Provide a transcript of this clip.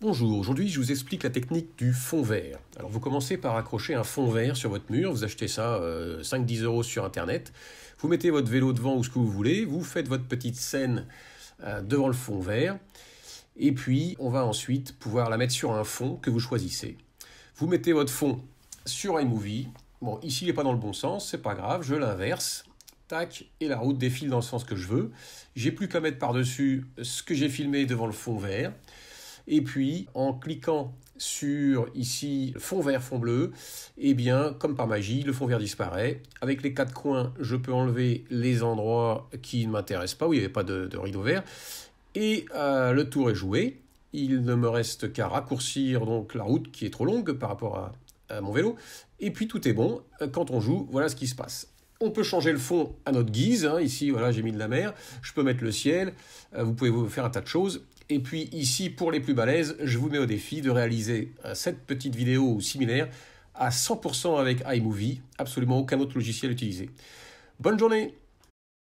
Bonjour, aujourd'hui je vous explique la technique du fond vert. Alors vous commencez par accrocher un fond vert sur votre mur, vous achetez ça 5-10 euh, euros sur internet, vous mettez votre vélo devant ou ce que vous voulez, vous faites votre petite scène euh, devant le fond vert, et puis on va ensuite pouvoir la mettre sur un fond que vous choisissez. Vous mettez votre fond sur iMovie, bon ici il n'est pas dans le bon sens, c'est pas grave, je l'inverse, tac, et la route défile dans le sens que je veux, j'ai plus qu'à mettre par-dessus ce que j'ai filmé devant le fond vert, et puis, en cliquant sur ici fond vert, fond bleu, et eh bien comme par magie, le fond vert disparaît. Avec les quatre coins, je peux enlever les endroits qui ne m'intéressent pas, où il n'y avait pas de, rideau vert. Et euh, le tour est joué. Il ne me reste qu'à raccourcir donc la route qui est trop longue par rapport à, mon vélo. Et puis tout est bon. Quand on joue, voilà ce qui se passe. On peut changer le fond à notre guise. Hein. Ici, voilà, j'ai mis de la mer. Je peux mettre le ciel. Euh, vous pouvez vous faire un tas de choses. Et puis ici, pour les plus balèzes, je vous mets au défi de réaliser euh, cette petite vidéo ou similaire à 100% avec iMovie, absolument aucun autre logiciel utilisé. Bonne journée